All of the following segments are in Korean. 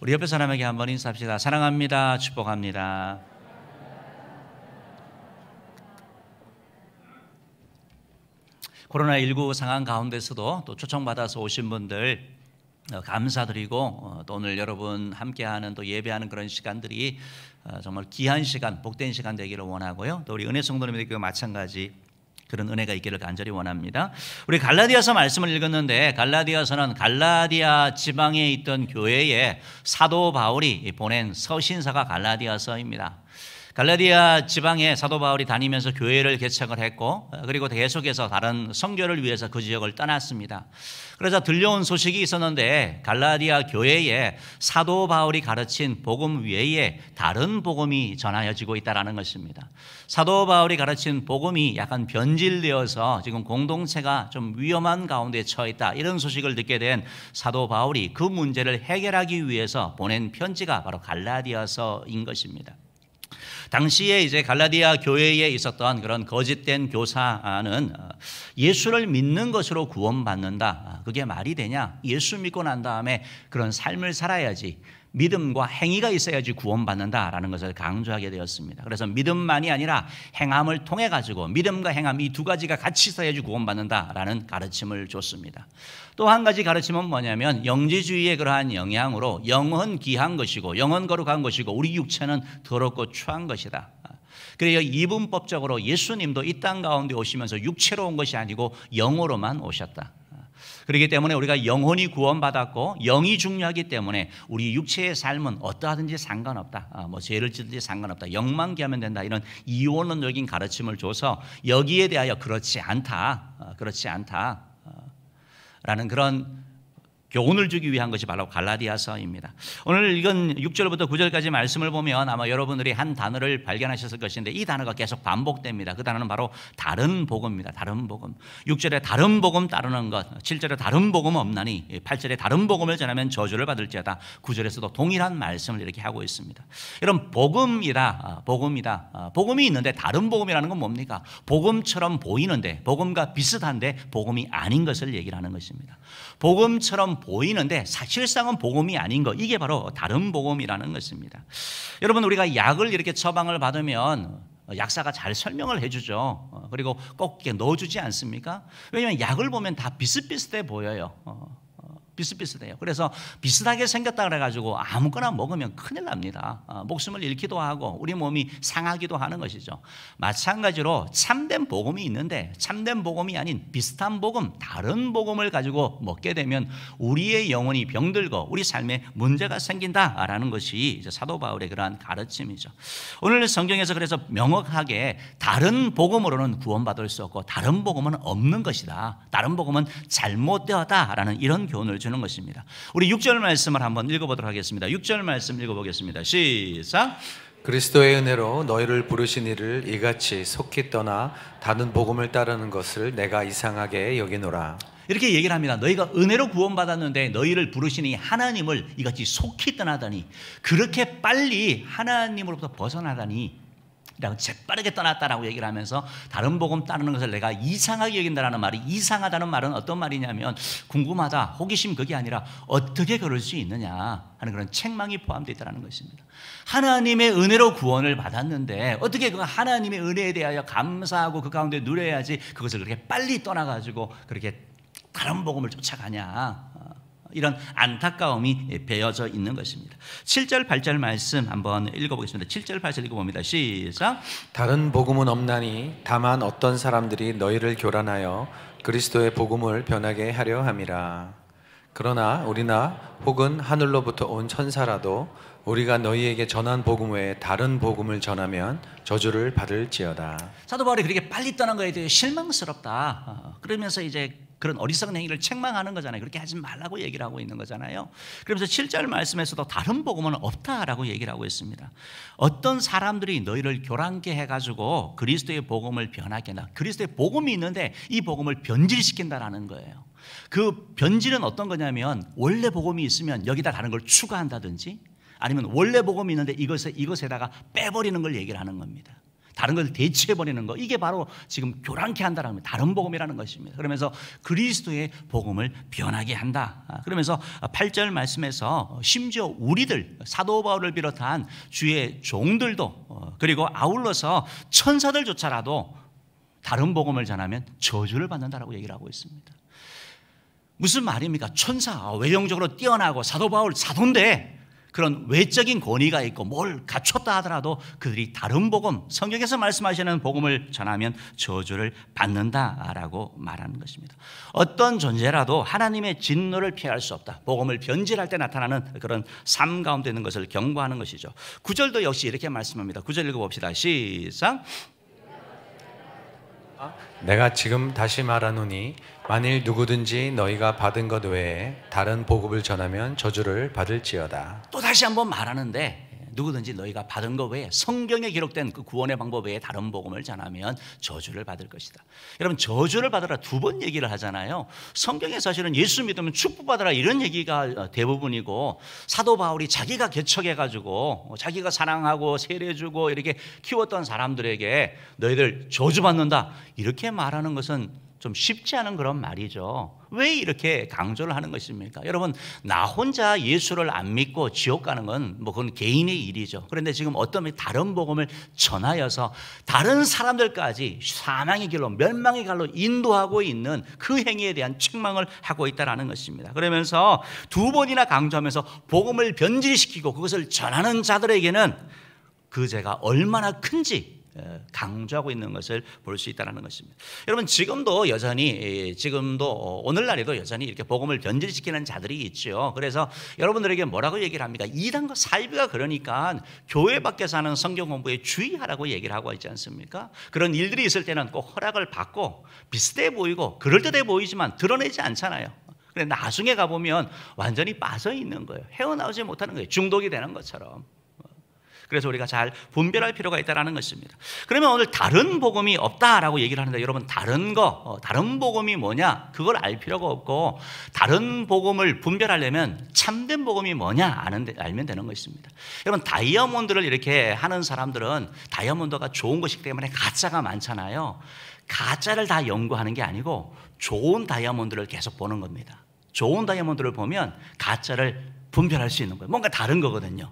우리 옆에 사람에게 한번 인사합시다. 사랑합니다. 축복합니다. 코로나19 상황 가운데서도 또 초청받아서 오신 분들 어, 감사드리고 어, 또 오늘 여러분 함께하는 또 예배하는 그런 시간들이 어, 정말 귀한 시간 복된 시간 되기를 원하고요 또 우리 은혜 성도님들께 마찬가지 그런 은혜가 있기를 간절히 원합니다. 우리 갈라디아서 말씀을 읽었는데 갈라디아서는 갈라디아 지방에 있던 교회에 사도 바울이 보낸 서신사가 갈라디아서입니다. 갈라디아 지방에 사도 바울이 다니면서 교회를 개척을 했고 어, 그리고 계속해서 다른 성교를 위해서 그 지역을 떠났습니다. 그러자 들려온 소식이 있었는데 갈라디아 교회에 사도 바울이 가르친 복음 외에 다른 복음이 전하여지고 있다라는 것입니다. 사도 바울이 가르친 복음이 약간 변질되어서 지금 공동체가 좀 위험한 가운데 처해 있다. 이런 소식을 듣게 된 사도 바울이 그 문제를 해결하기 위해서 보낸 편지가 바로 갈라디아서인 것입니다. 당시에 이제 갈라디아 교회에 있었던 그런 거짓된 교사는 어, 예수를 믿는 것으로 구원받는다. 아, 그게 말이 되냐? 예수 믿고 난 다음에 그런 삶을 살아야지. 믿음과 행위가 있어야지 구원받는다라는 것을 강조하게 되었습니다. 그래서 믿음만이 아니라 행함을 통해 가지고 믿음과 행함 이 두 가지가 같이 있어야지 구원받는다라는 가르침을 줬습니다. 또 한 가지 가르침은 뭐냐면 영지주의의 그러한 영향으로 영은 귀한 것이고 영은 거룩한 것이고 우리 육체는 더럽고 추한 것이다. 그래서 이분법적으로 예수님도 이 땅 가운데 오시면서 육체로 온 것이 아니고 영으로만 오셨다. 그렇기 때문에 우리가 영혼이 구원받았고 영이 중요하기 때문에 우리 육체의 삶은 어떠하든지 상관없다. 아, 뭐 죄를 짓든지 상관없다. 영만 기하면 된다. 이런 이원론적인 가르침을 줘서 여기에 대하여 그렇지 않다. 아, 그렇지 않다. 아, 라는 그런 교훈을 주기 위한 것이 바로 갈라디아서입니다. 오늘 이건 6절부터 9절까지 말씀을 보면 아마 여러분들이 한 단어를 발견하셨을 것인데 이 단어가 계속 반복됩니다. 그 단어는 바로 다른 복음입니다. 다른 복음. 6절에 다른 복음 따르는 것, 7절에 다른 복음 없나니, 8절에 예, 다른 복음을 전하면 저주를 받을지어다. 9절에서도 동일한 말씀을 이렇게 하고 있습니다. 이런 아, 복음이다, 복음이다. 아, 복음이 있는데 다른 복음이라는 건 뭡니까? 복음처럼 보이는데, 복음과 비슷한데 복음이 아닌 것을 얘기를 하는 것입니다. 복음처럼 보이는데 사실상은 복음이 아닌 거 이게 바로 다른 복음이라는 것입니다. 여러분 우리가 약을 이렇게 처방을 받으면 약사가 잘 설명을 해주죠. 어, 그리고 꼭 넣어주지 않습니까? 왜냐하면 약을 보면 다 비슷비슷해 보여요. 어, 비슷비슷해요. 그래서 비슷하게 생겼다 그래가지고 아무거나 먹으면 큰일 납니다. 어, 목숨을 잃기도 하고 우리 몸이 상하기도 하는 것이죠. 마찬가지로 참된 복음이 있는데 참된 복음이 아닌 비슷한 복음, 다른 복음을 가지고 먹게 되면 우리의 영혼이 병들고 우리 삶에 문제가 생긴다라는 것이 사도 바울의 그러한 가르침이죠. 오늘 성경에서 그래서 명확하게 다른 복음으로는 구원받을 수 없고 다른 복음은 없는 것이다. 다른 복음은 잘못되었다라는 이런 교훈을 주. 주는 것입니다. 우리 6절 말씀을 한번 읽어보도록 하겠습니다. 6절 말씀 읽어보겠습니다. 시작. 그리스도의 은혜로 너희를 부르신 이를 이같이 속히 떠나 다른 복음을 따르는 것을 내가 이상하게 여기노라. 이렇게 얘기를 합니다. 너희가 은혜로 구원받았는데 너희를 부르시니 하나님을 이같이 속히 떠나다니 그렇게 빨리 하나님으로부터 벗어나다니 이라고 재빠르게 떠났다라고 얘기를 하면서 다른 복음 따르는 것을 내가 이상하게 여긴다라는 말이 이상하다는 말은 어떤 말이냐면 궁금하다, 호기심 그게 아니라 어떻게 그럴 수 있느냐 하는 그런 책망이 포함되어 있다는 것입니다. 하나님의 은혜로 구원을 받았는데 어떻게 그 하나님의 은혜에 대하여 감사하고 그 가운데 누려야지 그것을 그렇게 빨리 떠나가지고 그렇게 다른 복음을 쫓아가냐 이런 안타까움이 배어져 있는 것입니다. 7절 8절 말씀 한번 읽어보겠습니다. 7절 8절 읽어봅니다. 시작. 다른 복음은 없나니 다만 어떤 사람들이 너희를 교란하여 그리스도의 복음을 변하게 하려 함이라. 그러나 우리나 혹은 하늘로부터 온 천사라도 우리가 너희에게 전한 복음 외에 다른 복음을 전하면 저주를 받을지어다. 사도 바울이 그렇게 빨리 떠난 거에 대해 실망스럽다. 어, 그러면서 이제 그런 어리석은 행위를 책망하는 거잖아요. 그렇게 하지 말라고 얘기를 하고 있는 거잖아요. 그러면서 7절 말씀에서도 다른 복음은 없다라고 얘기를 하고 있습니다. 어떤 사람들이 너희를 교란케 해가지고 그리스도의 복음을 변하게 나 그리스도의 복음이 있는데 이 복음을 변질시킨다라는 거예요. 그 변질은 어떤 거냐면 원래 복음이 있으면 여기다 다른 걸 추가한다든지 아니면 원래 복음이 있는데 이것에 이것에다가 빼버리는 걸 얘기를 하는 겁니다. 다른 것을 대체해버리는 거 이게 바로 지금 교란케 한다는 겁니다. 다른 복음이라는 것입니다. 그러면서 그리스도의 복음을 변하게 한다. 아, 그러면서 8절 말씀에서 심지어 우리들 사도 바울을 비롯한 주의 종들도 어, 그리고 아울러서 천사들조차라도 다른 복음을 전하면 저주를 받는다라고 얘기를 하고 있습니다. 무슨 말입니까? 천사 외형적으로 뛰어나고 사도 바울 사도인데 그런 외적인 권위가 있고 뭘 갖췄다 하더라도 그들이 다른 복음, 성경에서 말씀하시는 복음을 전하면 저주를 받는다라고 말하는 것입니다. 어떤 존재라도 하나님의 진노를 피할 수 없다. 복음을 변질할 때 나타나는 그런 삶 가운데 있는 것을 경고하는 것이죠. 구절도 역시 이렇게 말씀합니다. 구절 읽어봅시다. 시작. 내가 지금 다시 말하노니 만일 누구든지 너희가 받은 것 외에 다른 보급을 전하면 저주를 받을지어다. 또 다시 한번 말하는데 누구든지 너희가 받은 것 외에 성경에 기록된 그 구원의 방법 외에 다른 복음을 전하면 저주를 받을 것이다. 여러분 저주를 받으라 두 번 얘기를 하잖아요. 성경에 사실은 예수 믿으면 축복받으라 이런 얘기가 어, 대부분이고 사도 바울이 자기가 개척해 가지고 뭐 자기가 사랑하고 세례 주고 이렇게 키웠던 사람들에게 너희들 저주 받는다 이렇게 말하는 것은 좀 쉽지 않은 그런 말이죠. 왜 이렇게 강조를 하는 것입니까? 여러분, 나 혼자 예수를 안 믿고 지옥 가는 건 뭐 그건 개인의 일이죠. 그런데 지금 어떤 다른 복음을 전하여서 다른 사람들까지 사망의 길로 멸망의 갈로 인도하고 있는 그 행위에 대한 책망을 하고 있다라는 것입니다. 그러면서 두 번이나 강조하면서 복음을 변질시키고 그것을 전하는 자들에게는 그 죄가 얼마나 큰지 어, 강조하고 있는 것을 볼 수 있다는 것입니다. 여러분 지금도 여전히 예, 지금도 어, 오늘날에도 여전히 이렇게 복음을 변질시키는 자들이 있죠. 그래서 여러분들에게 뭐라고 얘기를 합니까? 이단과 사이비가 그러니까 교회 밖에서 하는 성경 공부에 주의하라고 얘기를 하고 있지 않습니까? 그런 일들이 있을 때는 꼭 허락을 받고 비슷해 보이고 그럴듯해 보이지만 드러내지 않잖아요. 근데 나중에 가보면 완전히 빠져 있는 거예요. 헤어나오지 못하는 거예요. 중독이 되는 것처럼. 그래서 우리가 잘 분별할 필요가 있다는 것입니다. 그러면 오늘 다른 복음이 없다라고 얘기를 하는데 여러분 다른 거, 어, 다른 복음이 뭐냐 그걸 알 필요가 없고 다른 복음을 분별하려면 참된 복음이 뭐냐 아는, 알면 되는 것입니다. 여러분 다이아몬드를 이렇게 하는 사람들은 다이아몬드가 좋은 것이기 때문에 가짜가 많잖아요. 가짜를 다 연구하는 게 아니고 좋은 다이아몬드를 계속 보는 겁니다. 좋은 다이아몬드를 보면 가짜를 분별할 수 있는 거예요. 뭔가 다른 거거든요.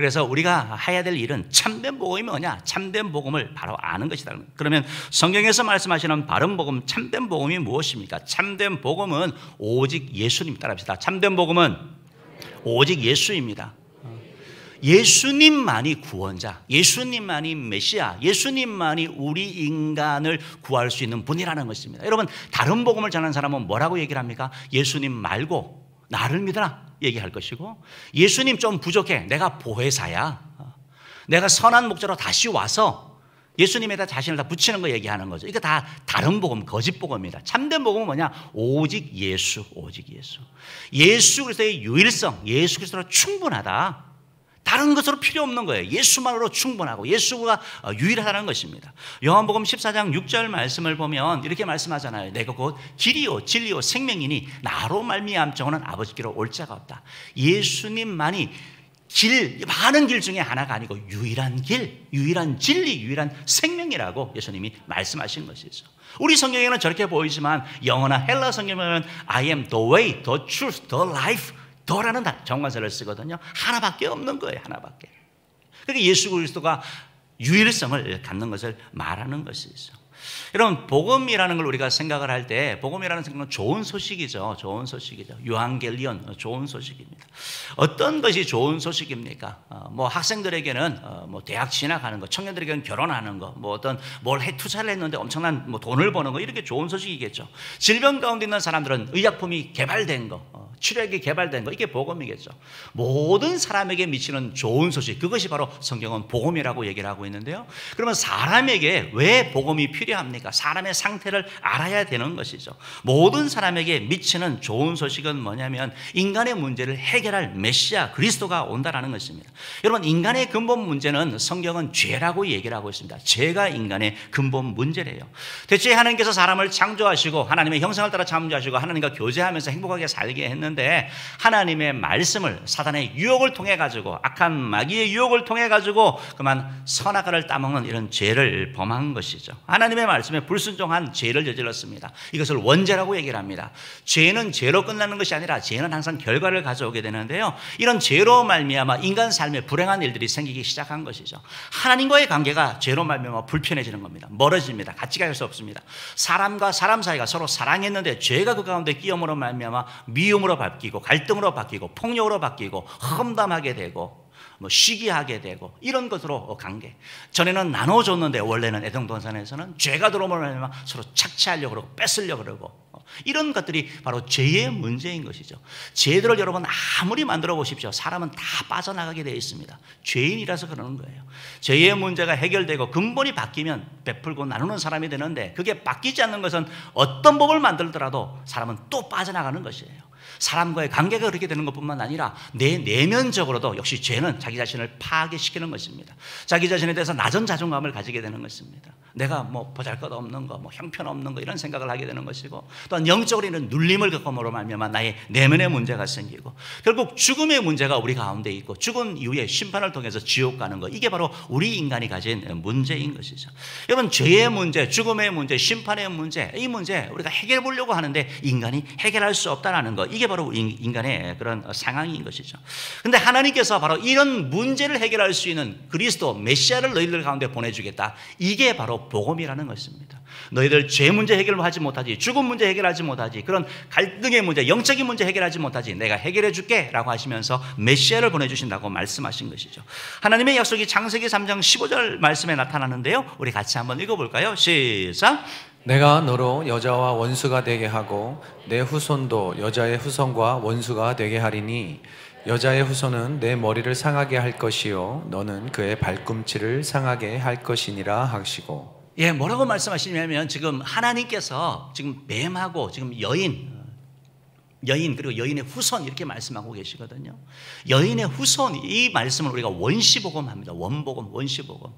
그래서 우리가 해야 될 일은 참된 복음이 뭐냐? 참된 복음을 바로 아는 것이다. 그러면 성경에서 말씀하시는 바른 복음, 참된 복음이 무엇입니까? 참된 복음은 오직 예수님 따라합시다. 참된 복음은 오직 예수입니다. 예수님만이 구원자, 예수님만이 메시아, 예수님만이 우리 인간을 구할 수 있는 분이라는 것입니다. 여러분, 다른 복음을 전하는 사람은 뭐라고 얘기를 합니까? 예수님 말고 나를 믿어라 얘기할 것이고 예수님 좀 부족해 내가 보혜사야 내가 선한 목자로 다시 와서 예수님에다 자신을 다 붙이는 거 얘기하는 거죠. 이거 다 다른 복음, 거짓 복음입니다. 참된 복음은 뭐냐? 오직 예수, 오직 예수. 예수 그리스도의 유일성, 예수 그리스도로 충분하다. 다른 것으로 필요 없는 거예요. 예수만으로 충분하고 예수가 어, 유일하다는 것입니다. 요한복음 14장 6절 말씀을 보면 이렇게 말씀하잖아요. 내가 곧 길이요 진리요 생명이니 나로 말미암정은 아버지께로 올 자가 없다. 예수님만이 길, 많은 길 중에 하나가 아니고 유일한 길, 유일한 진리, 유일한 생명이라고 예수님이 말씀하신 것이죠. 우리 성경에는 저렇게 보이지만 영어나 헬라 성경에는 I am the way, the truth, the life 더라는 정관사를 쓰거든요. 하나밖에 없는 거예요. 하나밖에. 그러 그러니까 예수 그리스도가 유일성을 갖는 것을 말하는 것이죠. 여러분 복음이라는 걸 우리가 생각을 할 때 복음이라는 생각은 좋은 소식이죠. 좋은 소식이죠. 유한겔리온 어, 좋은 소식입니다. 어떤 것이 좋은 소식입니까? 어, 뭐 학생들에게는 어, 뭐 대학 진학하는 거, 청년들에게는 결혼하는 거, 뭐 어떤 뭘 해 투자를 했는데 엄청난 뭐 돈을 버는 거 이렇게 좋은 소식이겠죠. 질병 가운데 있는 사람들은 의약품이 개발된 거, 어, 치료약이 개발된 거 이게 복음이겠죠. 모든 사람에게 미치는 좋은 소식 그것이 바로 성경은 복음이라고 얘기를 하고 있는데요. 그러면 사람에게 왜 복음이 필요합니까? 사람의 상태를 알아야 되는 것이죠. 모든 사람에게 미치는 좋은 소식은 뭐냐면 인간의 문제를 해결할 메시아 그리스도가 온다라는 것입니다. 여러분 인간의 근본 문제는 성경은 죄라고 얘기를 하고 있습니다. 죄가 인간의 근본 문제래요. 대체 하나님께서 사람을 창조하시고 하나님의 형상을 따라 창조하시고 하나님과 교제하면서 행복하게 살게 했는 있는데 하나님의 말씀을 사단의 유혹을 통해 가지고 악한 마귀의 유혹을 통해 가지고 그만 선악과를 따먹는 이런 죄를 범한 것이죠. 하나님의 말씀에 불순종한 죄를 저질렀습니다. 이것을 원죄라고 얘기를 합니다. 죄는 죄로 끝나는 것이 아니라 죄는 항상 결과를 가져오게 되는데요. 이런 죄로 말미암아 인간 삶에 불행한 일들이 생기기 시작한 것이죠. 하나님과의 관계가 죄로 말미암아 불편해지는 겁니다. 멀어집니다. 같이 갈 수 없습니다. 사람과 사람 사이가 서로 사랑했는데 죄가 그 가운데 끼어으로 말미암아 미움으로 바뀌고 갈등으로 바뀌고 폭력으로 바뀌고 험담하게 되고 뭐 시기하게 되고 이런 것으로 간 게. 전에는 나눠줬는데 원래는 애동동산에서는 죄가 들어오면 서로 착취하려고 그러고 뺏으려고 그러고 어, 이런 것들이 바로 죄의 문제인 것이죠. 죄들을 여러분 아무리 만들어 보십시오. 사람은 다 빠져나가게 되어 있습니다. 죄인이라서 그러는 거예요. 죄의 문제가 해결되고 근본이 바뀌면 베풀고 나누는 사람이 되는데 그게 바뀌지 않는 것은 어떤 법을 만들더라도 사람은 또 빠져나가는 것이에요. 사람과의 관계가 그렇게 되는 것뿐만 아니라 내 내면적으로도 역시 죄는 자기 자신을 파괴시키는 것입니다. 자기 자신에 대해서 낮은 자존감을 가지게 되는 것입니다. 내가 뭐 보잘것없는 거, 뭐 형편없는 거 이런 생각을 하게 되는 것이고 또한 영적으로는 눌림을 겪음으로 말미 나의 내면의 문제가 생기고 결국 죽음의 문제가 우리 가운데 있고 죽은 이후에 심판을 통해서 지옥 가는 거 이게 바로 우리 인간이 가진 문제인 것이죠. 여러분 죄의 문제, 죽음의 문제, 심판의 문제 이 문제 우리가 해결해 보려고 하는데 인간이 해결할 수 없다라는 거 이게 바로 인간의 그런 상황인 것이죠. 근데 하나님께서 바로 이런 문제를 해결할 수 있는 그리스도 메시아를 너희들 가운데 보내주겠다. 이게 바로 복음이라는 것입니다. 너희들 죄 문제 해결 하지 못하지, 죽음 문제 해결하지 못하지, 그런 갈등의 문제, 영적인 문제 해결하지 못하지, 내가 해결해 줄게 라고 하시면서 메시아를 보내주신다고 말씀하신 것이죠. 하나님의 약속이 창세기 3장 15절 말씀에 나타나는데요. 우리 같이 한번 읽어볼까요? 시작. 내가 너로 여자와 원수가 되게 하고 내 후손도 여자의 후손과 원수가 되게 하리니 여자의 후손은 내 머리를 상하게 할 것이요 너는 그의 발꿈치를 상하게 할 것이니라 하시고 예 뭐라고 말씀하시냐면 지금 하나님께서 지금 뱀하고 지금 여인 여인 그리고 여인의 후손 이렇게 말씀하고 계시거든요 여인의 후손 이 말씀을 우리가 원시복음합니다 원복음 원시복음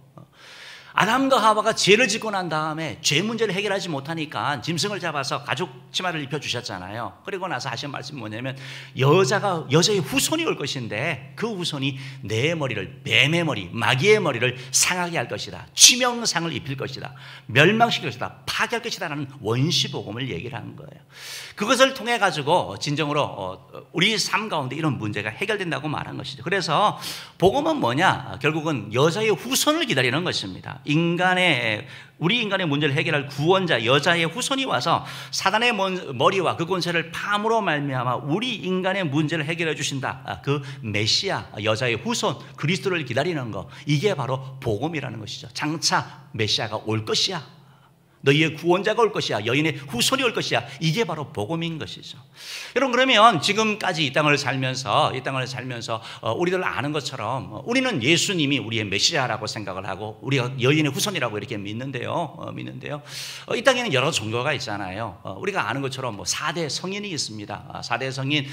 아담과 하와가 죄를 짓고 난 다음에 죄 문제를 해결하지 못하니까 짐승을 잡아서 가죽 치마를 입혀 주셨잖아요. 그리고 나서 하신 말씀이 뭐냐면 여자가 여자의 후손이 올 것인데 그 후손이 내 머리를 뱀의 머리, 마귀의 머리를 상하게 할 것이다. 치명상을 입힐 것이다. 멸망시킬 것이다. 파괴할 것이다라는 원시 복음을 얘기를 하는 거예요. 그것을 통해 가지고 진정으로 어, 우리 삶 가운데 이런 문제가 해결된다고 말한 것이죠. 그래서 복음은 뭐냐? 결국은 여자의 후손을 기다리는 것입니다. 인간의 우리 인간의 문제를 해결할 구원자 여자의 후손이 와서 사단의 머리와 그 권세를 파으로 말미암아 우리 인간의 문제를 해결해 주신다. 아, 그 메시아 여자의 후손 그리스도를 기다리는 거 이게 바로 복음이라는 것이죠. 장차 메시아가 올 것이야. 너희의 구원자가 올 것이야. 여인의 후손이 올 것이야. 이게 바로 복음인 것이죠. 여러분 그러면 지금까지 이 땅을 살면서 이 땅을 살면서 어, 우리들 아는 것처럼 우리는 예수님이 우리의 메시아라고 생각을 하고 우리가 여인의 후손이라고 이렇게 믿는데요. 어, 믿는데요. 어, 이 땅에는 여러 종교가 있잖아요. 우리가 아는 것처럼 뭐 4대 성인이 있습니다. 4대 아, 성인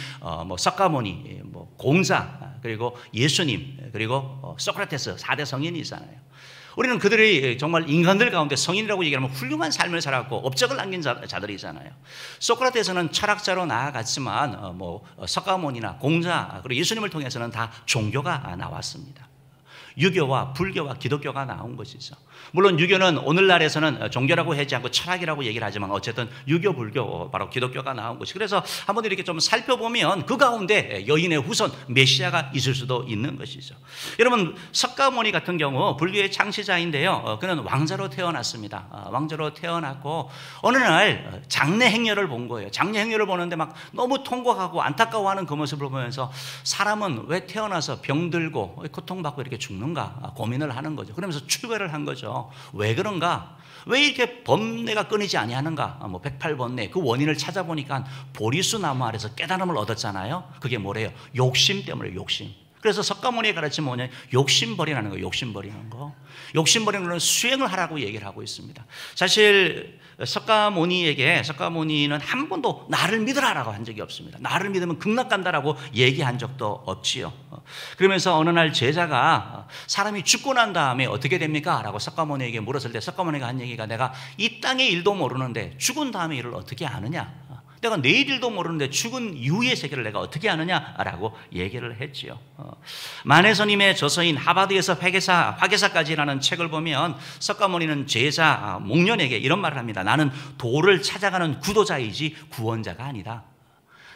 뭐 석가모니, 뭐 공자, 그리고 예수님, 그리고 소크라테스 4대 성인이 있잖아요. 우리는 그들이 정말 인간들 가운데 성인이라고 얘기하면 훌륭한 삶을 살았고 업적을 남긴 자들이잖아요. 소크라테스는 철학자로 나아갔지만 어, 뭐 석가모니나 공자 그리고 예수님을 통해서는 다 종교가 나왔습니다. 유교와 불교와 기독교가 나온 것이죠. 물론 유교는 오늘날에서는 종교라고 하지 않고 철학이라고 얘기를 하지만 어쨌든 유교, 불교, 바로 기독교가 나온 것이 그래서 한번 이렇게 좀 살펴보면 그 가운데 여인의 후손 메시아가 있을 수도 있는 것이죠. 여러분 석가모니 같은 경우 불교의 창시자인데요. 어, 그는 왕자로 태어났습니다. 어, 왕자로 태어났고 어느 날 장례 행렬을 본 거예요. 장례 행렬을 보는데 막 너무 통곡하고 안타까워하는 그 모습을 보면서 사람은 왜 태어나서 병들고 고통받고 이렇게 죽는 죽는가 아, 고민을 하는 거죠. 그러면서 출발을 한 거죠. 왜 그런가? 왜 이렇게 번뇌가 끊이지 아니하는가? 아, 뭐 108번뇌 그 원인을 찾아보니까 보리수 나무 아래서 깨달음을 얻었잖아요. 그게 뭐래요? 욕심 때문에 욕심. 그래서 석가모니의 가르침 뭐냐? 욕심 버리라는 거, 욕심 버리는 거. 욕심 버리는 건 수행을 하라고 얘기를 하고 있습니다. 사실 석가모니에게 석가모니는 한 번도 나를 믿으라라고 한 적이 없습니다. 나를 믿으면 극락 간다라고 얘기한 적도 없지요. 어, 그러면서 어느 날 제자가 어, 사람이 죽고 난 다음에 어떻게 됩니까? 라고 석가모니에게 물었을 때 석가모니가 한 얘기가 내가 이 땅의 일도 모르는데 죽은 다음에 일을 어떻게 아느냐? 내가 내일도 모르는데 죽은 이후의 세계를 내가 어떻게 아느냐라고 얘기를 했지요. 어, 만해선님의 저서인 하바드에서 회계사, 화계사까지라는 책을 보면 석가모니는 제자, 아, 목련에게 이런 말을 합니다. 나는 도를 찾아가는 구도자이지 구원자가 아니다.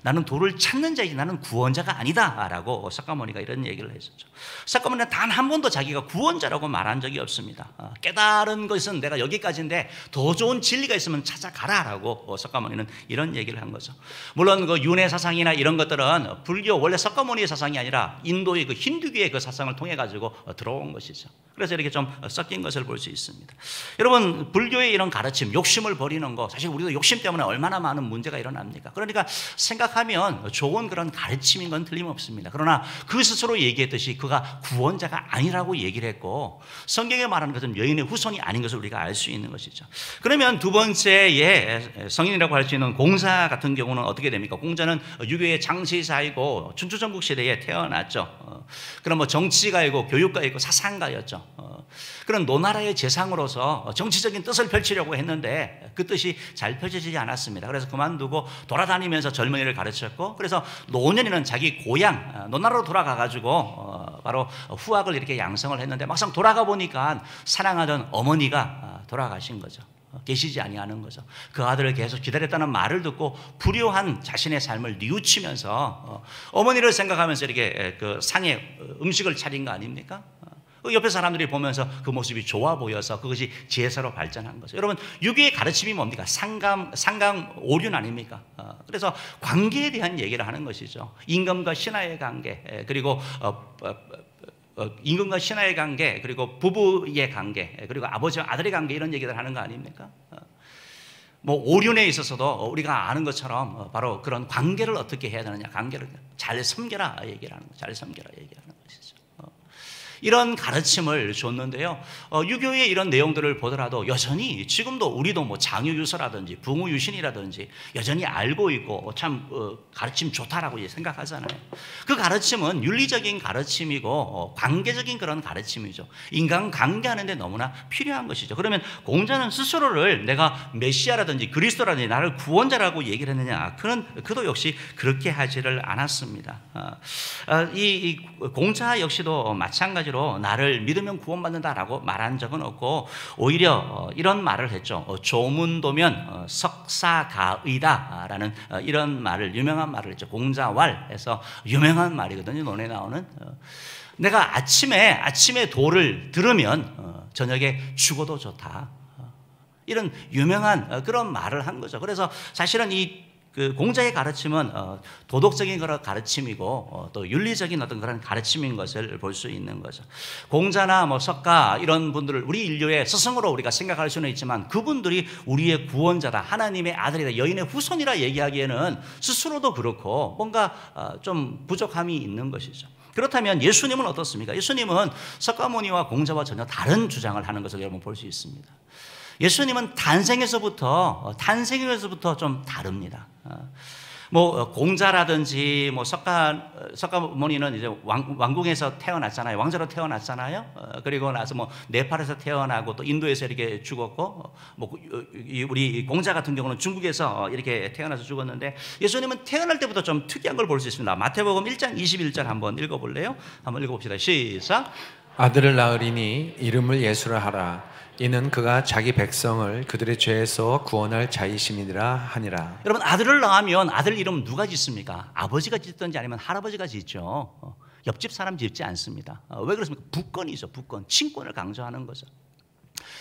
나는 돌을 찾는 자이지 나는 구원자가 아니다라고 석가모니가 이런 얘기를 했었죠. 석가모니는단 한 번도 자기가 구원자라고 말한 적이 없습니다. 어, 깨달은 것은 내가 여기까지인데 더 좋은 진리가 있으면 찾아가라라고 석가모니는 이런 얘기를 한 거죠. 물론 그 윤회 사상이나 이런 것들은 불교 원래 석가모니의 사상이 아니라 인도의 그 힌두교의 그 사상을 통해 가지고 어, 들어온 것이죠. 그래서 이렇게 좀 섞인 것을 볼 수 있습니다. 여러분 불교의 이런 가르침, 욕심을 버리는 거 사실 우리도 욕심 때문에 얼마나 많은 문제가 일어납니까? 그러니까 생각 생각하면 좋은 그런 가르침인 건 틀림없습니다. 그러나 그 스스로 얘기했듯이 그가 구원자가 아니라고 얘기를 했고 성경에 말하는 것은 여인의 후손이 아닌 것을 우리가 알 수 있는 것이죠. 그러면 두 번째에 성인이라고 할 수 있는 공사 같은 경우는 어떻게 됩니까? 공자는 유교의 장세사이고 춘추전국 시대에 태어났죠. 어, 그럼 뭐 정치가이고 교육가이고 사상가였죠. 어, 그런 노나라의 재상으로서 정치적인 뜻을 펼치려고 했는데 그 뜻이 잘 펼쳐지지 않았습니다. 그래서 그만두고 돌아다니면서 젊은이를 가르쳤고 그래서 노년에는 자기 고향 어, 노나라로 돌아가 가지고 어, 바로 후학을 이렇게 양성을 했는데 막상 돌아가 보니까 사랑하던 어머니가 어, 돌아가신 거죠. 계시지 아니하는 거죠. 그 아들을 계속 기다렸다는 말을 듣고 불효한 자신의 삶을 뉘우치면서 어머니를 생각하면서 이렇게 그 상에 음식을 차린 거 아닙니까? 그 옆에 사람들이 보면서 그 모습이 좋아 보여서 그것이 제사로 발전한 거죠. 여러분, 유교의 가르침이 뭡니까? 상감, 상감 오륜 아닙니까? 어, 그래서 관계에 대한 얘기를 하는 것이죠. 임금과 신하의 관계, 그리고 어, 어, 임금과 신하의 관계, 그리고 부부의 관계, 그리고 아버지와 아들의 관계 이런 얘기를 하는 거 아닙니까? 뭐 오륜에 있어서도 우리가 아는 것처럼 바로 그런 관계를 어떻게 해야 되느냐, 관계를 잘 섬겨라 아, 얘기를 하는 거, 잘 섬겨라 얘기하는 것이죠. 이런 가르침을 줬는데요. 어, 유교의 이런 내용들을 보더라도 여전히 지금도 우리도 뭐 장유유서라든지 붕우유신이라든지 여전히 알고 있고 참 어, 가르침 좋다라고 이제 생각하잖아요. 그 가르침은 윤리적인 가르침이고 어, 관계적인 그런 가르침이죠. 인간 관계하는데 너무나 필요한 것이죠. 그러면 공자는 스스로를 내가 메시아라든지 그리스도라든지 나를 구원자라고 얘기를 했느냐? 그는 그도 역시 그렇게 하지를 않았습니다. 어, 어, 이, 이 공자 역시도 마찬가지로. 한마디로 나를 믿으면 구원받는다라고 말한 적은 없고 오히려 어, 이런 말을 했죠. 어, 조문도면 어, 석사가의다라는 이런 말을 유명한 말을 했죠. 공자왈에서 유명한 말이거든요. 논에 나오는. 내가 아침에 아침에 도를 들으면 저녁에 죽어도 좋다. 이런 유명한 그런 말을 한 거죠. 그래서 사실은 이그 공자의 가르침은 어, 도덕적인 그런 가르침이고 어, 또 윤리적인 어떤 그런 가르침인 것을 볼 수 있는 거죠. 공자나 뭐 석가 이런 분들을 우리 인류의 스승으로 우리가 생각할 수는 있지만 그분들이 우리의 구원자다, 하나님의 아들이다, 여인의 후손이라 얘기하기에는 스스로도 그렇고 뭔가 어, 좀 부족함이 있는 것이죠. 그렇다면 예수님은 어떻습니까? 예수님은 석가모니와 공자와 전혀 다른 주장을 하는 것을 여러분 볼 수 있습니다. 예수님은 탄생에서부터 어, 탄생에서부터 좀 다릅니다. 어, 뭐 어, 공자라든지 뭐 석가 석가모니는 이제 왕, 왕궁에서 태어났잖아요. 왕자로 태어났잖아요. 그리고 나서 뭐 네팔에서 태어나고 또 인도에서 이렇게 죽었고 뭐 그, 우리 공자 같은 경우는 중국에서 이렇게 태어나서 죽었는데 예수님은 태어날 때부터 좀 특이한 걸 볼 수 있습니다. 마태복음 1장 21절 한번 읽어 볼래요? 한번 읽어 봅시다. 시작. 아들을 낳으리니 이름을 예수라 하라 이는 그가 자기 백성을 그들의 죄에서 구원할 자이심이라 하니라. 여러분 아들을 낳으면 아들 이름 누가 짓습니까? 아버지가 짓든지 아니면 할아버지가 짓죠. 어, 옆집 사람 짓지 않습니다. 어, 왜 그렇습니까? 부권이죠. 부권. 친권을 강조하는 거죠.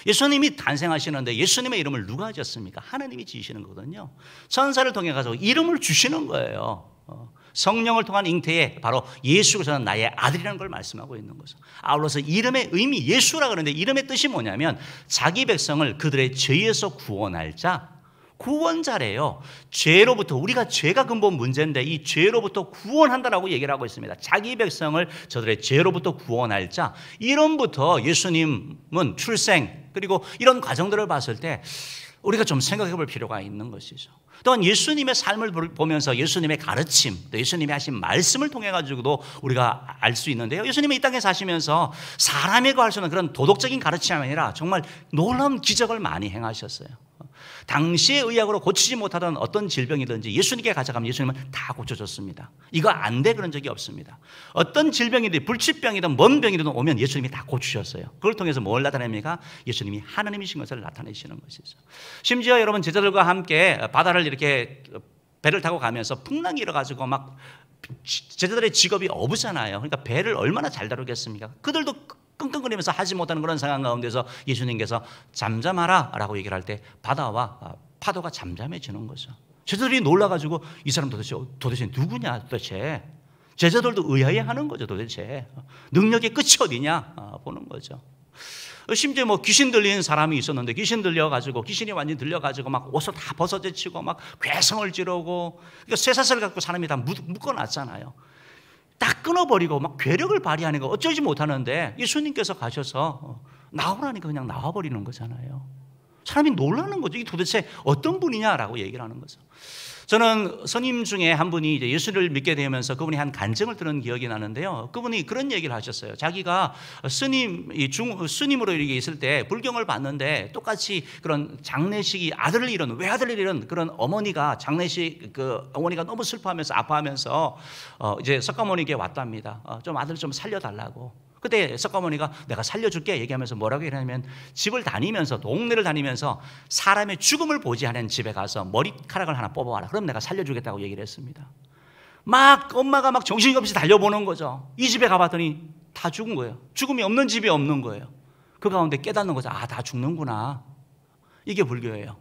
예수님이 탄생하시는데 예수님의 이름을 누가 지었습니까? 하나님이 지으시는 거거든요. 천사를 통해 가서 이름을 주시는 거예요. 어, 성령을 통한 잉태에 바로 예수께서는 나의 아들이라는 걸 말씀하고 있는 거죠. 아울러서 이름의 의미 예수라 그러는데 이름의 뜻이 뭐냐면 자기 백성을 그들의 죄에서 구원할 자 구원자래요. 죄로부터 우리가 죄가 근본 문제인데 이 죄로부터 구원한다라고 얘기를 하고 있습니다. 자기 백성을 저들의 죄로부터 구원할 자. 이름부터 예수님은 출생 그리고 이런 과정들을 봤을 때 우리가 좀 생각해 볼 필요가 있는 것이죠. 또한 예수님의 삶을 보면서 예수님의 가르침, 또 예수님이 하신 말씀을 통해 가지고도 우리가 알 수 있는데요. 예수님이 이 땅에 사시면서 사람이고 할수 있는 그런 도덕적인 가르침이 아니라 정말 놀라운 기적을 많이 행하셨어요. 당시의 의학으로 고치지 못하던 어떤 질병이든지 예수님께 가져가면 예수님은 다 고쳐줬습니다. 이거 안 돼 그런 적이 없습니다. 어떤 질병이든 불치병이든 뭔 병이든 오면 예수님이 다 고치셨어요. 그걸 통해서 뭘 나타냅니까? 예수님이 하나님이신 것을 나타내시는 것이죠. 심지어 여러분 제자들과 함께 바다를 바다를 이렇게 배를 타고 가면서 풍랑이 일어가지고 막 제자들의 직업이 어부잖아요. 그러니까 배를 얼마나 잘 다루겠습니까? 그들도 끙끙거리면서 하지 못하는 그런 상황 가운데서 예수님께서 잠잠하라 라고 얘기를 할 때 바다와 아, 파도가 잠잠해지는 거죠. 제자들이 놀라가지고 이 사람 도대체, 도대체 누구냐 도대체. 제자들도 의아해 하는 거죠 도대체. 능력의 끝이 어디냐 아, 보는 거죠. 심지어 뭐 귀신 들리는 사람이 있었는데 귀신 들려가지고 귀신이 완전히 들려가지고 막 옷을 다 벗어제치고 막 괴성을 지르고 그러니까 쇠사슬 갖고 사람이 다 묶어놨잖아요. 딱 끊어버리고 막 괴력을 발휘하는 거 어쩌지 못하는데 예수님께서 가셔서 어, 나오라니까 그냥 나와버리는 거잖아요. 사람이 놀라는 거죠. 이 도대체 어떤 분이냐라고 얘기를 하는 거죠. 저는 선임 중에 한 분이 이제 예수를 믿게 되면서 그분이 한 간증을 들은 기억이 나는데요. 그분이 그런 얘기를 하셨어요. 자기가 스님, 중, 스님으로 이렇게 있을 때 불경을 봤는데 똑같이 그런 장례식이 아들을 잃은, 외아들을 잃은 그런 어머니가 장례식 그 어머니가 너무 슬퍼하면서 아파하면서 어, 이제 석가모니께 왔답니다. 어, 좀 아들 좀 살려달라고. 그때 석가모니가 내가 살려줄게 얘기하면서 뭐라고 얘기냐면 집을 다니면서 동네를 다니면서 사람의 죽음을 보지 않은 집에 가서 머리카락을 하나 뽑아와라. 그럼 내가 살려주겠다고 얘기를 했습니다. 막 엄마가 막 정신이 없이 달려보는 거죠. 이 집에 가봤더니 다 죽은 거예요. 죽음이 없는 집이 없는 거예요. 그 가운데 깨닫는 거죠. 아, 다 죽는구나. 이게 불교예요.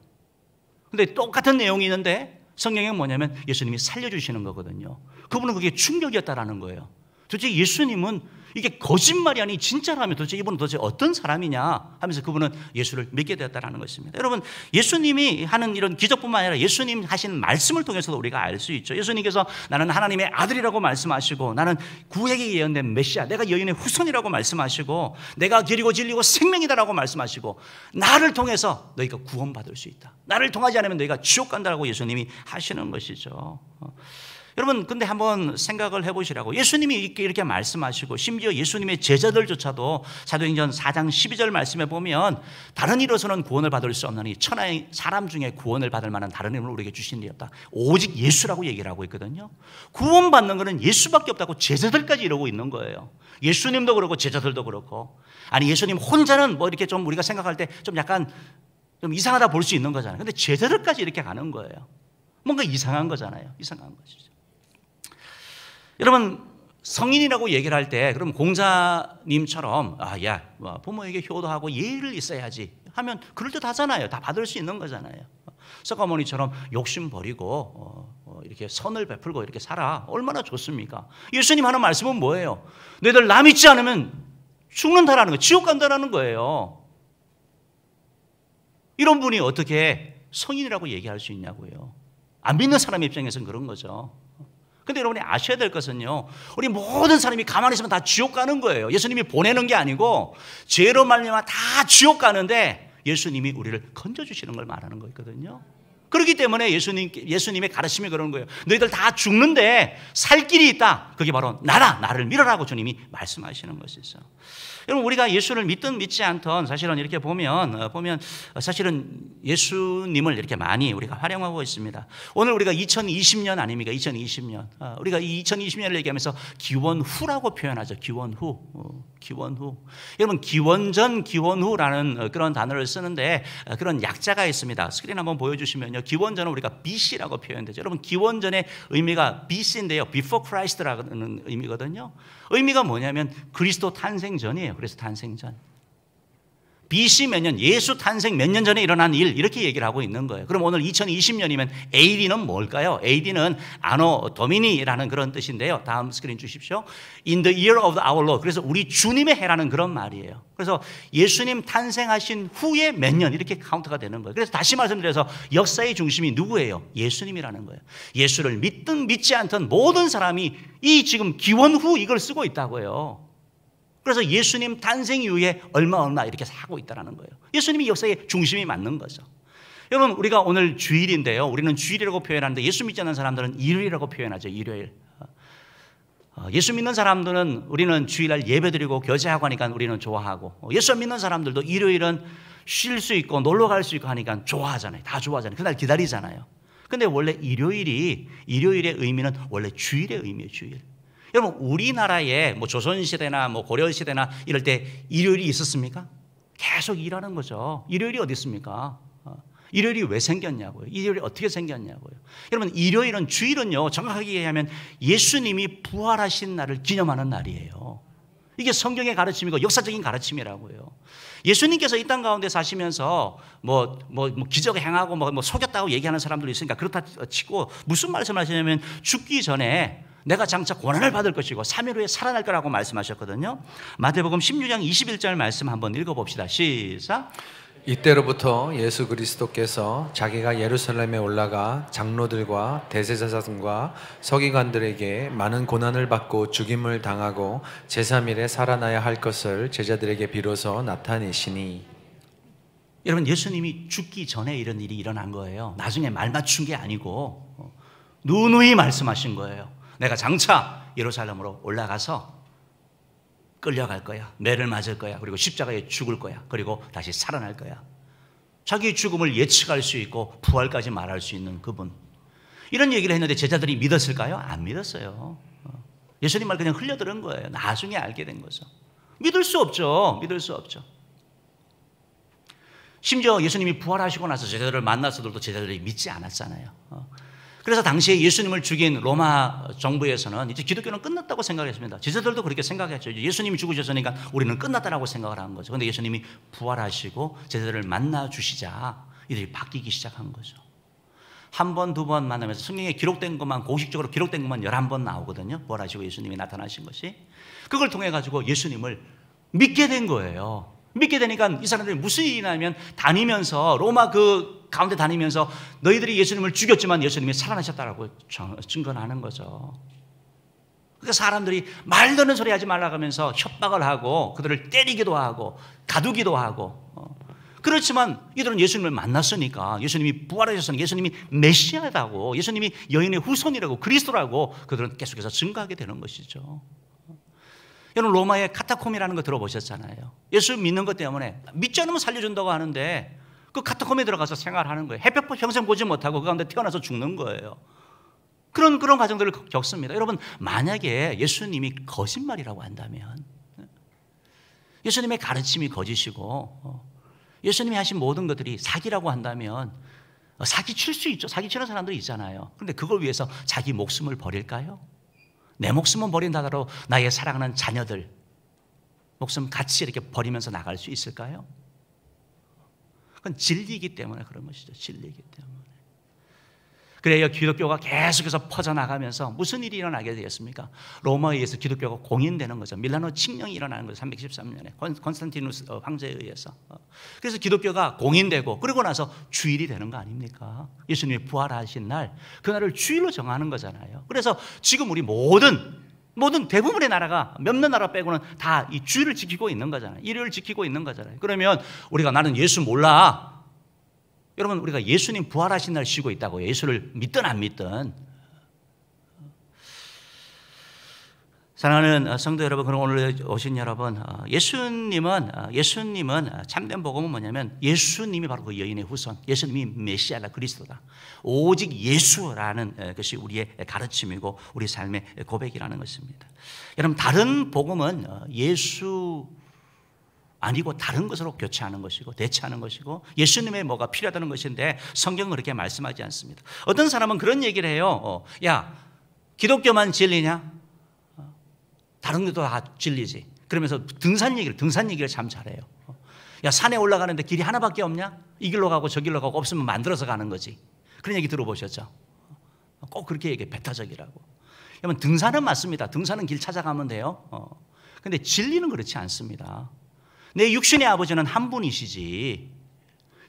근데 똑같은 내용이 있는데 성경에 뭐냐면 예수님이 살려주시는 거거든요. 그분은 그게 충격이었다라는 거예요. 도대체 예수님은 이게 거짓말이 아니 진짜라면 도대체 이분은 도대체 어떤 사람이냐 하면서 그분은 예수를 믿게 되었다라는 것입니다. 여러분 예수님이 하는 이런 기적뿐만 아니라 예수님 하신 말씀을 통해서도 우리가 알 수 있죠. 예수님께서 나는 하나님의 아들이라고 말씀하시고 나는 구에게 예언된 메시아 내가 여인의 후손이라고 말씀하시고 내가 길이고 진리고 생명이다라고 말씀하시고 나를 통해서 너희가 구원받을 수 있다. 나를 통하지 않으면 너희가 지옥 간다라고 예수님이 하시는 것이죠. 여러분 근데 한번 생각을 해보시라고 예수님이 이렇게, 이렇게 말씀하시고 심지어 예수님의 제자들조차도 사도행전 4장 12절 말씀에 보면 다른 이로서는 구원을 받을 수 없느니 천하의 사람 중에 구원을 받을 만한 다른 이름을 우리에게 주신 이 없다 오직 예수라고 얘기를 하고 있거든요 구원받는 것은 예수밖에 없다고 제자들까지 이러고 있는 거예요 예수님도 그렇고 제자들도 그렇고 아니 예수님 혼자는 뭐 이렇게 좀 우리가 생각할 때 좀 약간 좀 이상하다 볼 수 있는 거잖아요 근데 제자들까지 이렇게 가는 거예요 뭔가 이상한 거잖아요 이상한 것이죠 여러분 성인이라고 얘기를 할 때 그럼 공자님처럼 아, 야, 뭐 부모에게 효도하고 예의를 있어야지 하면 그럴듯하잖아요. 다 받을 수 있는 거잖아요. 석가모니처럼 욕심 버리고 어, 어, 이렇게 선을 베풀고 이렇게 살아 얼마나 좋습니까? 예수님 하는 말씀은 뭐예요? 너희들 남 잊지 않으면 죽는다라는 거, 지옥 간다라는 거예요. 이런 분이 어떻게 성인이라고 얘기할 수 있냐고요. 안 믿는 사람 입장에서는 그런 거죠. 근데 여러분이 아셔야 될 것은요. 우리 모든 사람이 가만히 있으면 다 지옥 가는 거예요. 예수님이 보내는 게 아니고 죄로 말미암아 다 지옥 가는데 예수님이 우리를 건져 주시는 걸 말하는 거거든요. 그렇기 때문에 예수님, 예수님의 가르침이 그런 거예요. 너희들 다 죽는데 살 길이 있다. 그게 바로 나라, 나를 믿으라고 주님이 말씀하시는 것이죠. 여러분, 우리가 예수를 믿든 믿지 않던 사실은 이렇게 보면, 어, 보면 사실은 예수님을 이렇게 많이 우리가 활용하고 있습니다. 오늘 우리가 2020년 아닙니까? 2020년. 어, 우리가 이 2020년을 얘기하면서 기원 후라고 표현하죠. 기원 후. 어, 기원 후. 여러분, 기원 전, 기원 후라는 그런 단어를 쓰는데 그런 약자가 있습니다. 스크린 한번 보여주시면요. 표현 그러니까 기원전은 우리가 BC라고 표현되죠. 여러분 기원전의 의미가 BC인데요. Before Christ라는 의미거든요. 의미가 뭐냐면 그리스도 탄생 전이에요. 그래서 탄생 전. BC 몇 년, 예수 탄생 몇 년 전에 일어난 일 이렇게 얘기를 하고 있는 거예요. 그럼 오늘 2020년이면 AD는 뭘까요? AD는 아노 도미니라는 그런 뜻인데요. 다음 스크린 주십시오. In the year of our Lord. 그래서 우리 주님의 해라는 그런 말이에요. 그래서 예수님 탄생하신 후에 몇 년 이렇게 카운트가 되는 거예요. 그래서 다시 말씀드려서 역사의 중심이 누구예요? 예수님이라는 거예요. 예수를 믿든 믿지 않든 모든 사람이 이 지금 기원 후 이걸 쓰고 있다고요. 그래서 예수님 탄생 이후에 얼마 얼마 이렇게 사고 있다는 거예요. 예수님이 역사의 중심이 맞는 거죠. 여러분 우리가 오늘 주일인데요. 우리는 주일이라고 표현하는데 예수 믿지 않는 사람들은 일요일이라고 표현하죠. 일요일. 어, 예수 믿는 사람들은 우리는 주일날 예배드리고 교제하고 하니까 우리는 좋아하고 어, 예수 믿는 사람들도 일요일은 쉴 수 있고 놀러 갈 수 있고 하니까 좋아하잖아요. 다 좋아하잖아요. 그날 기다리잖아요. 근데 원래 일요일이 일요일의 의미는 원래 주일의 의미예요. 주일. 여러분 우리나라에 뭐 조선시대나 뭐 고려시대나 이럴 때 일요일이 있었습니까? 계속 일하는 거죠. 일요일이 어디 있습니까? 어, 일요일이 왜 생겼냐고요. 일요일이 어떻게 생겼냐고요. 여러분, 일요일은 주일은요, 정확하게 얘기하면 예수님이 부활하신 날을 기념하는 날이에요. 이게 성경의 가르침이고 역사적인 가르침이라고요. 예수님께서 이 땅 가운데 사시면서 뭐, 뭐, 뭐 기적 행하고 뭐, 뭐 속였다고 얘기하는 사람들이 있으니까 그렇다 치고 무슨 말씀을 하시냐면 죽기 전에 내가 장차 고난을 받을 것이고 3일 후에 살아날 거라고 말씀하셨거든요. 마태복음 16장 21절 말씀 한번 읽어봅시다. 시작. 이때로부터 예수 그리스도께서 자기가 예루살렘에 올라가 장로들과 대제사장과 서기관들에게 많은 고난을 받고 죽임을 당하고 제3일에 살아나야 할 것을 제자들에게 비로소 나타내시니 여러분 예수님이 죽기 전에 이런 일이 일어난 거예요. 나중에 말 맞춘 게 아니고 누누이 말씀하신 거예요. 내가 장차 예루살렘으로 올라가서 끌려갈 거야. 매를 맞을 거야. 그리고 십자가에 죽을 거야. 그리고 다시 살아날 거야. 자기 죽음을 예측할 수 있고 부활까지 말할 수 있는 그분. 이런 얘기를 했는데 제자들이 믿었을까요? 안 믿었어요. 예수님 말 그냥 흘려들은 거예요. 나중에 알게 된 거죠. 믿을 수 없죠. 믿을 수 없죠. 심지어 예수님이 부활하시고 나서 제자들을 만나서도 제자들이 믿지 않았잖아요. 어? 그래서 당시에 예수님을 죽인 로마 정부에서는 이제 기독교는 끝났다고 생각했습니다. 제자들도 그렇게 생각했죠. 예수님이 죽으셨으니까 우리는 끝났다라고 생각을 한 거죠. 근데 예수님이 부활하시고 제자들을 만나 주시자 이들이 바뀌기 시작한 거죠. 한 번, 두 번 만나면서 성경에 기록된 것만 공식적으로 기록된 것만 11번 나오거든요. 부활하시고 예수님이 나타나신 것이. 그걸 통해 가지고 예수님을 믿게 된 거예요. 믿게 되니까 이 사람들이 무슨 일이 나면 다니면서 로마 그 가운데 다니면서 너희들이 예수님을 죽였지만 예수님이 살아나셨다라고 증거하는 거죠. 그러니까 사람들이 말도 는 소리 하지 말라가면서 협박을 하고 그들을 때리기도 하고 가두기도 하고 어. 그렇지만 이들은 예수님을 만났으니까 예수님이 부활하셨으니 예수님이 메시아다고 예수님이 여인의 후손이라고 그리스도라고 그들은 계속해서 증가하게 되는 것이죠. 여러분 로마의 카타콤이라는 거 들어보셨잖아요. 예수 믿는 것 때문에 믿지 않으면 살려준다고 하는데 그 카타콤에 들어가서 생활하는 거예요. 햇볕 평생 보지 못하고 그 가운데 태어나서 죽는 거예요. 그런 그런 과정들을 겪습니다. 여러분 만약에 예수님이 거짓말이라고 한다면 예, 예수님의 가르침이 거짓이고 어, 예수님이 하신 모든 것들이 사기라고 한다면 어, 사기 칠 수 있죠. 사기 치는 사람들이 있잖아요. 그런데 그걸 위해서 자기 목숨을 버릴까요? 내 목숨은 버린다더라도 나의 사랑하는 자녀들 목숨 같이 이렇게 버리면서 나갈 수 있을까요? 그건 진리이기 때문에 그런 것이죠. 진리이기 때문에. 그래야 기독교가 계속해서 퍼져나가면서 무슨 일이 일어나게 되겠습니까? 로마에 의해서 기독교가 공인되는 거죠. 밀라노 칙령이 일어나는 거죠. 313년에 콘스탄티누스 어, 황제에 의해서. 어. 그래서 기독교가 공인되고 그러고 나서 주일이 되는 거 아닙니까? 예수님이 부활하신 날, 그날을 주일로 정하는 거잖아요. 그래서 지금 우리 모든 모든 대부분의 나라가 몇몇 나라 빼고는 다 이 주의를 지키고 있는 거잖아요. 일요일 지키고 있는 거잖아요. 그러면 우리가 나는 예수 몰라. 여러분 우리가 예수님 부활하신 날 쉬고 있다고 예수를 믿든 안 믿든 사랑하는 성도 여러분, 그럼 오늘 오신 여러분, 어, 예수님은, 어, 예수님은 참된 복음은 뭐냐면 예수님이 바로 그 여인의 후손, 예수님이 메시아라 그리스도다. 오직 예수라는 것이 우리의 가르침이고 우리 삶의 고백이라는 것입니다. 여러분, 다른 복음은 어, 예수 아니고 다른 것으로 교체하는 것이고 대체하는 것이고 예수님의 뭐가 필요하다는 것인데 성경은 그렇게 말씀하지 않습니다. 어떤 사람은 그런 얘기를 해요. 야, 기독교만 진리냐? 다른 것도 다 진리지. 그러면서 등산 얘기를 등산 얘기를 참 잘해요. 야 산에 올라가는데 길이 하나밖에 없냐? 이 길로 가고 저 길로 가고 없으면 만들어서 가는 거지. 그런 얘기 들어보셨죠? 꼭 그렇게 얘기해 배타적이라고. 그러면 등산은 맞습니다. 등산은 길 찾아가면 돼요. 어. 근데 진리는 그렇지 않습니다. 내 육신의 아버지는 한 분이시지.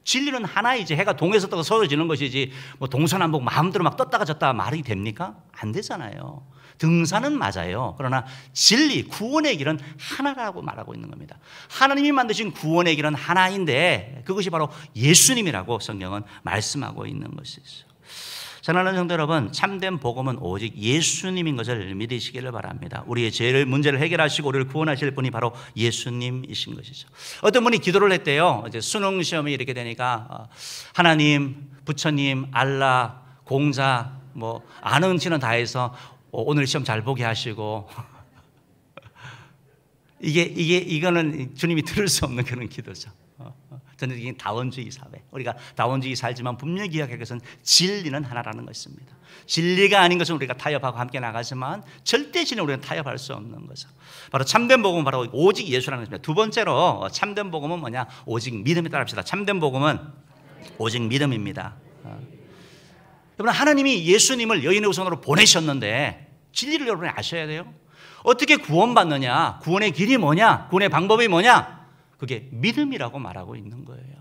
진리는 하나이지. 해가 동에서 떠서 서로 지는 것이지. 뭐 동서남북 마음대로 막 떴다가 졌다 말이 됩니까? 안 되잖아요. 등산은 맞아요. 그러나 진리, 구원의 길은 하나라고 말하고 있는 겁니다. 하나님이 만드신 구원의 길은 하나인데 그것이 바로 예수님이라고 성경은 말씀하고 있는 것이죠. 사랑하는 성도 여러분, 참된 복음은 오직 예수님인 것을 믿으시기를 바랍니다. 우리의 죄를 문제를 해결하시고 우리를 구원하실 분이 바로 예수님이신 것이죠. 어떤 분이 기도를 했대요. 이제 수능 시험이 이렇게 되니까 어, 하나님, 부처님, 알라, 공자 뭐 아는 지는 다 해서 어, 오늘 시험 잘 보게 하시고 이게 이게 이거는 주님이 들을 수 없는 그런 기도죠. 어, 어. 저는 이 다원주의 사회. 우리가 다원주의 살지만 분명히 기억할 것은 진리는 하나라는 것입니다. 진리가 아닌 것은 우리가 타협하고 함께 나가지만 절대 진리 우리는 타협할 수 없는 거죠. 바로 참된 복음은 바로 오직 예수라는 것입니다. 두 번째로 참된 복음은 뭐냐? 오직 믿음에 따라 합시다. 참된 복음은 오직 믿음입니다. 여러분 하나님이 예수님을 여인의 우선으로 보내셨는데 진리를 여러분이 아셔야 돼요. 어떻게 구원받느냐? 구원의 길이 뭐냐? 구원의 방법이 뭐냐? 그게 믿음이라고 말하고 있는 거예요.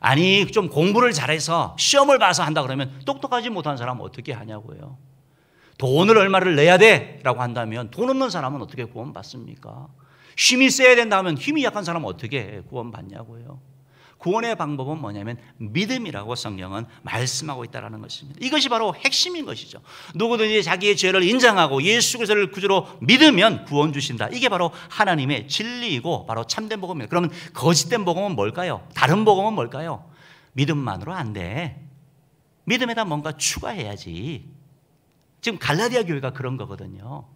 아니, 좀 공부를 잘해서 시험을 봐서 한다 그러면 똑똑하지 못한 사람은 어떻게 하냐고요. 돈을 얼마를 내야 돼? 라고 한다면 돈 없는 사람은 어떻게 구원받습니까? 힘이 세야 된다면 힘이 약한 사람은 어떻게 구원받냐고요. 구원의 방법은 뭐냐면 믿음이라고 성경은 말씀하고 있다라는 것입니다. 이것이 바로 핵심인 것이죠. 누구든지 자기의 죄를 인정하고 예수 그리스도를 구주로 믿으면 구원 주신다. 이게 바로 하나님의 진리이고 바로 참된 복음입니다. 그러면 거짓된 복음은 뭘까요? 다른 복음은 뭘까요? 믿음만으로 안 돼. 믿음에다 뭔가 추가해야지. 지금 갈라디아 교회가 그런 거거든요.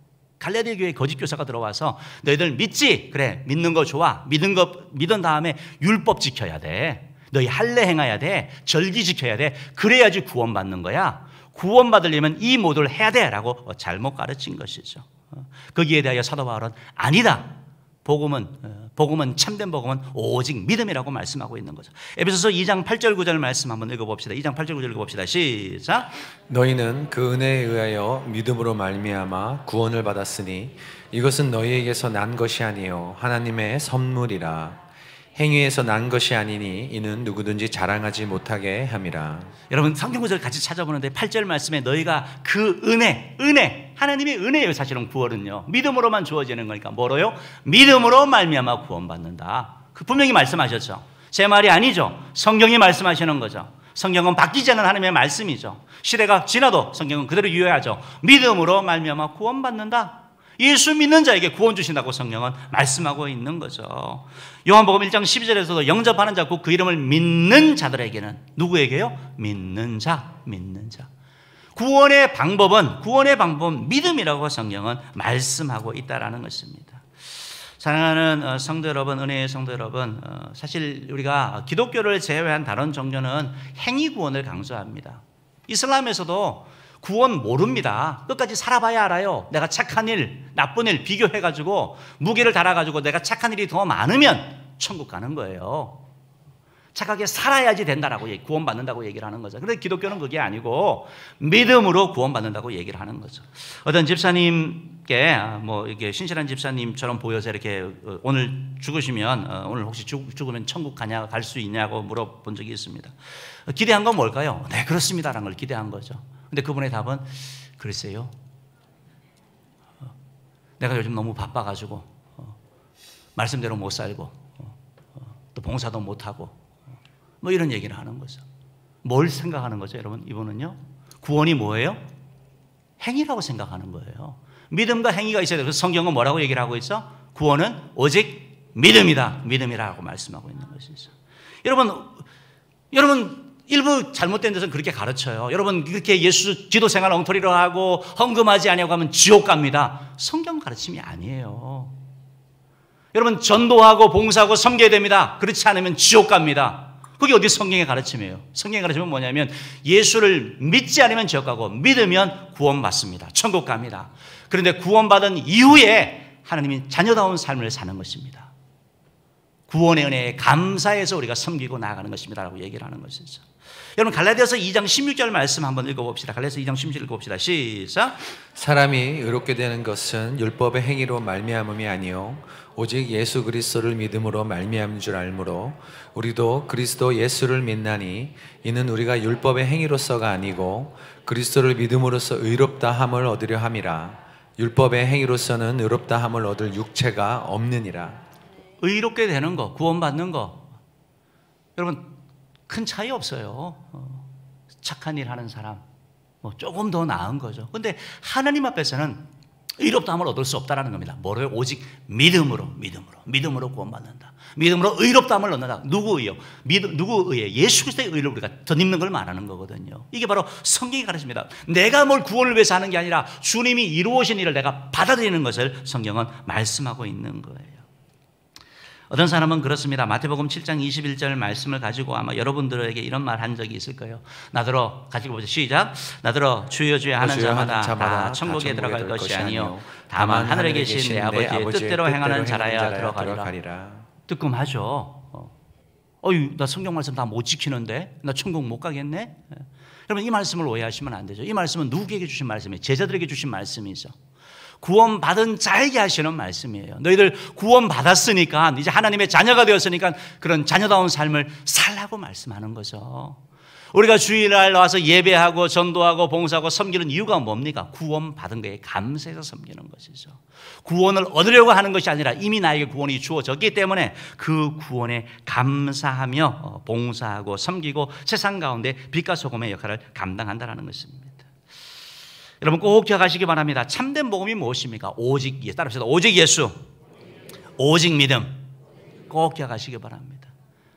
갈라디아 교회 거짓 교사가 들어와서 너희들 믿지? 그래 믿는 거 좋아 믿은 거 믿은 다음에 율법 지켜야 돼 너희 할례 행해야 돼 절기 지켜야 돼 그래야지 구원받는 거야 구원받으려면 이 모두를 해야 돼라고 잘못 가르친 것이죠 어, 거기에 대하여 사도 바울은 아니다 복음은 어, 복음은 참된 복음은 오직 믿음이라고 말씀하고 있는 거죠. 에베소서 2장 8절 9절 말씀 한번 읽어 봅시다. 2장 8절 9절 읽어 봅시다. 시작. 너희는 그 은혜에 의하여 믿음으로 말미암아 구원을 받았으니 이것은 너희에게서 난 것이 아니요 하나님의 선물이라 행위에서 난 것이 아니니 이는 누구든지 자랑하지 못하게 함이라. 여러분 성경 구절 같이 찾아보는데 8절 말씀에 너희가 그 은혜, 은혜, 하나님의 은혜예요. 사실은 구원은요. 믿음으로만 주어지는 거니까 뭐로요? 믿음으로 말미암아 구원받는다. 그 분명히 말씀하셨죠. 제 말이 아니죠. 성경이 말씀하시는 거죠. 성경은 바뀌지 않는 하나님의 말씀이죠. 시대가 지나도 성경은 그대로 유효하죠. 믿음으로 말미암아 구원받는다. 예수 믿는 자에게 구원 주신다고 성령은 말씀하고 있는 거죠. 요한복음 1장 12절에서도 영접하는 자, 곧그 이름을 믿는 자들에게는 누구에게요? 믿는 자, 믿는 자. 구원의 방법은 구원의 방법은 믿음이라고 성경은 말씀하고 있다라는 것입니다. 사랑하는 어, 성도 여러분, 은혜의 성도 여러분, 어, 사실 우리가 기독교를 제외한 다른 종교는 행위 구원을 강조합니다. 이슬람에서도 구원 모릅니다. 끝까지 살아봐야 알아요. 내가 착한 일, 나쁜 일 비교해가지고 무게를 달아가지고 내가 착한 일이 더 많으면 천국 가는 거예요. 착하게 살아야지 된다라고 구원받는다고 얘기를 하는 거죠. 그런데 기독교는 그게 아니고 믿음으로 구원받는다고 얘기를 하는 거죠. 어떤 집사님께 아, 뭐 이게 신실한 집사님처럼 보여서 이렇게 어, 오늘 죽으시면 어, 오늘 혹시 죽으면 천국 가냐 갈 수 있냐고 물어본 적이 있습니다. 기대한 건 뭘까요? 네 그렇습니다라는 걸 기대한 거죠. 근데 그분의 답은 글쎄요. 어, 내가 요즘 너무 바빠가지고 어, 말씀대로 못 살고 어, 또 봉사도 못 하고 뭐 이런 얘기를 하는 거죠. 뭘 생각하는 거죠, 여러분? 이분은요. 구원이 뭐예요? 행위라고 생각하는 거예요. 믿음과 행위가 있어야 돼요. 그래서 성경은 뭐라고 얘기를 하고 있어? 구원은 오직 믿음이다. 믿음이라고 말씀하고 있는 것이죠. 여러분, 여러분 일부 잘못된 데서는 그렇게 가르쳐요. 여러분 그렇게 예수 지도 생활 엉터리로 하고 헌금하지 아니하고 하면 지옥 갑니다. 성경 가르침이 아니에요. 여러분 전도하고 봉사하고 섬겨야 됩니다. 그렇지 않으면 지옥 갑니다. 그게 어디 성경의 가르침이에요. 성경의 가르침은 뭐냐면 예수를 믿지 않으면 지옥 가고 믿으면 구원받습니다. 천국 갑니다. 그런데 구원받은 이후에 하나님이 자녀다운 삶을 사는 것입니다. 구원의 은혜에 감사해서 우리가 섬기고 나아가는 것입니다라고 얘기를 하는 것이죠. 여러분 갈라디아서 2장 16절 말씀 한번 읽어봅시다. 갈라디아서 2장 16절 읽어봅시다. 시작. 사람이 의롭게 되는 것은 율법의 행위로 말미암음이 아니요 오직 예수 그리스도를 믿음으로 말미암은 줄 알므로 우리도 그리스도 예수를 믿나니 이는 우리가 율법의 행위로서가 아니고 그리스도를 믿음으로써 의롭다 함을 얻으려 함이라. 율법의 행위로서는 의롭다 함을 얻을 육체가 없느니라. 의롭게 되는 거, 구원받는 거. 여러분 큰 차이 없어요. 어, 착한 일 하는 사람. 뭐 조금 더 나은 거죠. 근데 하나님 앞에서는 의롭다함을 얻을 수 없다라는 겁니다. 뭐로 오직 믿음으로, 믿음으로, 믿음으로 구원받는다. 믿음으로 의롭다함을 얻는다. 누구의요? 믿음, 누구의? 예수 그리스도의 의를 우리가 덧입는 걸 말하는 거거든요. 이게 바로 성경이 가르칩니다. 내가 뭘 구원을 위해서 하는 게 아니라 주님이 이루어진 일을 내가 받아들이는 것을 성경은 말씀하고 있는 거예요. 어떤 사람은 그렇습니다. 마태복음 7장 21절 말씀을 가지고 아마 여러분들에게 이런 말 한 적이 있을 거예요. 나더러 같이 보세 시작. 나더러 주여 주여 하는 자마다, 자마다 다 천국에, 다 천국에 들어갈 것이 아니요 다만 하늘에 계신 내 아버지의, 뜻대로, 뜻대로 행하는 자라야 들어가리라. 들어가리라. 뜨끔하죠. 어. 어유 나 성경 말씀 다 못 지키는데 나 천국 못 가겠네. 여러분 예. 이 말씀을 오해하시면 안 되죠. 이 말씀은 누구에게 주신 말씀이에요? 제자들에게 주신 말씀이죠. 구원받은 자에게 하시는 말씀이에요. 너희들 구원받았으니까 이제 하나님의 자녀가 되었으니까 그런 자녀다운 삶을 살라고 말씀하는 거죠. 우리가 주일날 와서 예배하고 전도하고 봉사하고 섬기는 이유가 뭡니까? 구원받은 것에 감사해서 섬기는 것이죠. 구원을 얻으려고 하는 것이 아니라 이미 나에게 구원이 주어졌기 때문에 그 구원에 감사하며 봉사하고 섬기고 세상 가운데 빛과 소금의 역할을 감당한다는 것입니다. 여러분 꼭 기억하시기 바랍니다. 참된 복음이 무엇입니까? 오직 예, 따릅시다. 오직 예수, 오직 믿음. 꼭 기억하시기 바랍니다.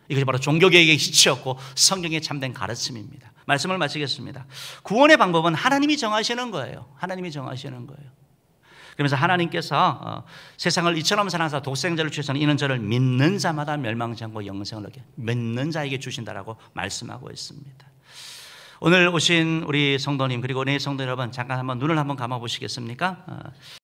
이것이 바로 종교개의 시치였고 성경의 참된 가르침입니다. 말씀을 마치겠습니다. 구원의 방법은 하나님이 정하시는 거예요. 하나님이 정하시는 거예요. 그러면서 하나님께서 어, 세상을 이처럼 사랑하사 독생자를 주셔서 이는 저를 믿는 자마다 멸망지 않고 영생을 얻게 믿는 자에게 주신다라고 말씀하고 있습니다. 오늘 오신 우리 성도님 그리고 내혜 성도 여러분 잠깐 한번 눈을 한번 감아 보시겠습니까? 어.